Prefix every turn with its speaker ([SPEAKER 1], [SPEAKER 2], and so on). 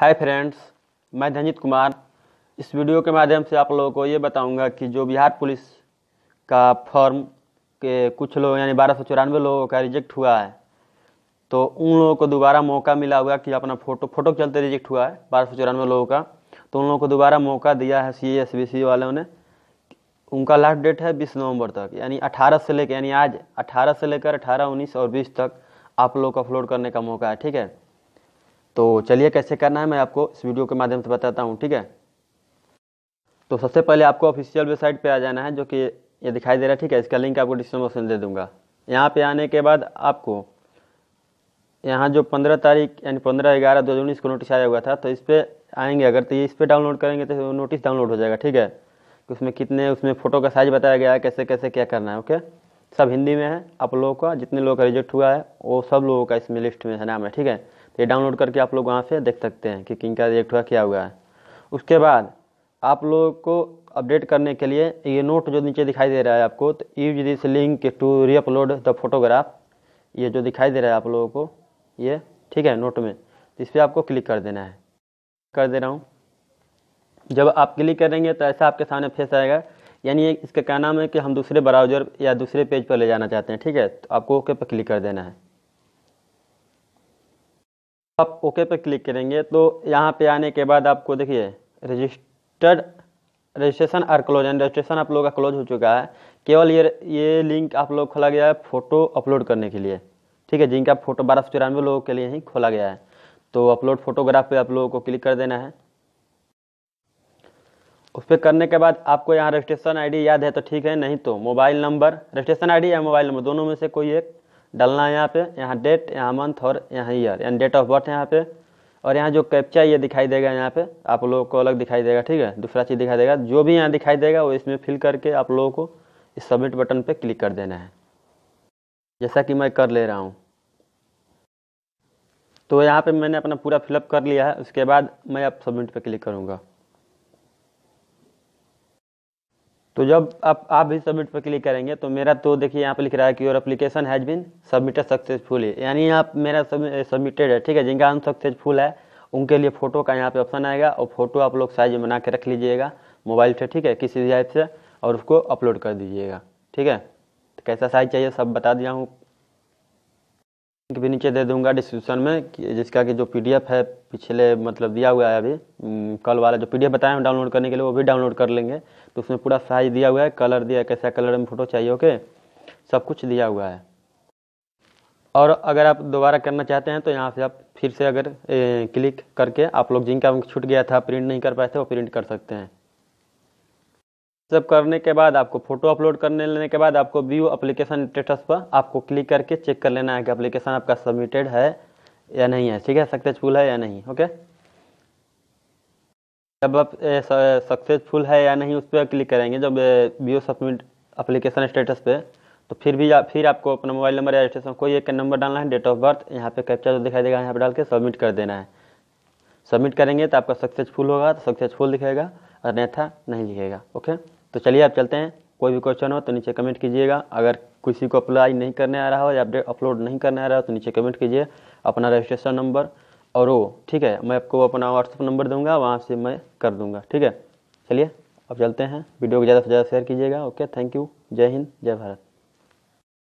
[SPEAKER 1] hi friends मैं धनजीत कुमार इस video के माध्यम से आप लोगों को ये बताऊंगा कि जो बिहार पुलिस का फॉर्म के कुछ लोग यानी बारह सौ चौरानवे लोगों का रिजेक्ट हुआ है तो उन लोगों को दोबारा मौका मिला हुआ कि अपना फ़ोटो फ़ोटो के चलते रिजेक्ट हुआ है बारह सौ चौरानवे लोगों का तो उन लोगों को दोबारा मौका दिया है सी एस बी सी वालों ने उनका लास्ट डेट है बीस नवंबर तक यानी अठारह से लेकर यानी आज अठारह से लेकर अठारह उन्नीस और बीस तक आप लोग को अपलोड करने का मौका है ठीक है तो चलिए कैसे करना है मैं आपको इस वीडियो के माध्यम से बताता हूँ ठीक है तो सबसे पहले आपको ऑफिशियल वेबसाइट पर आ जाना है जो कि ये दिखाई दे रहा है ठीक है इसका लिंक आपको डिस्क्रिप्शन दे दूंगा यहाँ पे आने के बाद आपको यहाँ जो पंद्रह तारीख यानी पंद्रह ग्यारह दो हज़ार उन्नीस को नोटिस आया हुआ था तो इस पर आएंगे अगर तो ये इस पर डाउनलोड करेंगे तो नोटिस डाउनलोड हो जाएगा ठीक है कि उसमें कितने उसमें फ़ोटो का साइज बताया गया है कैसे कैसे क्या करना है ओके सब हिंदी में है आप लोगों का जितने लोगों का रिजेक्ट हुआ है वो सब लोगों का इसमें लिस्ट में है नाम है ठीक है तो ये डाउनलोड करके आप लोग वहाँ से देख सकते हैं कि किन का रिजेक्ट हुआ क्या हुआ है उसके बाद आप लोग को अपडेट करने के लिए ये नोट जो नीचे दिखाई दे रहा है आपको तो use this link to reupload the photograph ये जो दिखाई दे रहा है आप लोगों को ये ठीक है नोट में तो इस पर आपको क्लिक कर देना है कर दे रहा हूँ जब आप क्लिक करेंगे तो ऐसा आपके सामने फेस आएगा यानी इसका क्या नाम है कि हम दूसरे ब्राउजर या दूसरे पेज पर ले जाना चाहते हैं ठीक है तो आपको ओके पर क्लिक कर देना है आप ओके पर क्लिक करेंगे तो यहाँ पे आने के बाद आपको देखिए रजिस्टर्ड रजिस्ट्रेशन और क्लोज एंड रजिस्ट्रेशन आप लोग का क्लोज हो चुका है केवल ये ये लिंक आप लोग खोला गया है फ़ोटो अपलोड करने के लिए ठीक है जिनका फ़ोटो बारह सौ तिरानवे लोगों के लिए ही खोला गया है तो अपलोड फोटोग्राफ पे आप लोगों को क्लिक कर देना है उस पर करने के बाद आपको यहाँ रजिस्ट्रेशन आईडी याद है तो ठीक है नहीं तो मोबाइल नंबर रजिस्ट्रेशन आईडी या मोबाइल नंबर दोनों में से कोई एक डालना है यहाँ पे यहाँ डेट यहाँ मंथ और यहाँ ईयर यानी डेट ऑफ बर्थ यहाँ पे और यहाँ जो कैप्चा ये दिखाई देगा यहाँ पे आप लोगों को अलग दिखाई देगा ठीक है दूसरा चीज़ दिखाई देगा जो भी यहाँ दिखाई देगा वो इसमें फिल करके आप लोगों को इस सबमिट बटन पे क्लिक कर देना है जैसा कि मैं कर ले रहा हूँ तो यहाँ पे मैंने अपना पूरा फिलअप कर लिया है उसके बाद मैं आप सबमिट पर क्लिक करूँगा तो जब आप आप भी सबमिट पर क्लिक करेंगे तो मेरा तो देखिए यहाँ पे लिख रहा है कि your application has been submitted successfully यानी यहाँ मेरा सबमिटेड eh, है ठीक है जिनका अनसक्सेसफुल है उनके लिए फ़ोटो का यहाँ पे ऑप्शन आएगा और फोटो आप लोग साइज बना के रख लीजिएगा मोबाइल से ठीक है किसी भी से और उसको अपलोड कर दीजिएगा ठीक है तो कैसा साइज चाहिए सब बता दिया हूँ लिंक भी नीचे दे दूंगा डिस्क्रिप्शन में कि जिसका कि जो पीडीएफ है पिछले मतलब दिया हुआ है अभी कल वाला जो पीडीएफ बताया हम डाउनलोड करने के लिए वो भी डाउनलोड कर लेंगे तो उसमें पूरा साइज दिया हुआ है कलर दिया है कैसा कलर में फ़ोटो चाहिए ओके सब कुछ दिया हुआ है और अगर आप दोबारा करना चाहते हैं तो यहाँ से आप फिर से अगर ए, क्लिक करके आप लोग जिनका छूट गया था प्रिंट नहीं कर पाए थे वो प्रिंट कर सकते हैं सब करने के बाद आपको फोटो अपलोड करने लेने के बाद आपको व्यू अप्लीकेशन स्टेटस पर आपको क्लिक करके चेक कर लेना है कि अप्लीकेशन आपका सबमिटेड है या नहीं है ठीक है सक्सेसफुल है या नहीं ओके जब आप सक्सेसफुल है या नहीं उस पर क्लिक करेंगे जब व्यू सबमिट अप्लीकेशन स्टेटस पे तो फिर भी आप फिर आपको अपना मोबाइल नंबर या रजिस्ट्रेशन कोई एक नंबर डालना है डेट ऑफ बर्थ यहाँ पे कैप्चा जो दिखाई देगा यहाँ पे डाल के सबमिट कर देना है सबमिट करेंगे तो आपका सक्सेसफुल होगा तो सक्सेसफुल दिखेगा अन्यथा नहीं दिखेगा ओके तो चलिए आप चलते हैं कोई भी क्वेश्चन हो तो नीचे कमेंट कीजिएगा अगर किसी को अप्लाई नहीं करने आ रहा हो या अपडेट अपलोड नहीं करने आ रहा हो तो नीचे कमेंट कीजिए अपना रजिस्ट्रेशन नंबर और वो ठीक है मैं आपको अपना व्हाट्सअप नंबर दूंगा वहाँ से मैं कर दूंगा ठीक है चलिए अब चलते हैं वीडियो को ज़्यादा से ज़्यादा शेयर कीजिएगा ओके थैंक यू जय हिंद जय भारत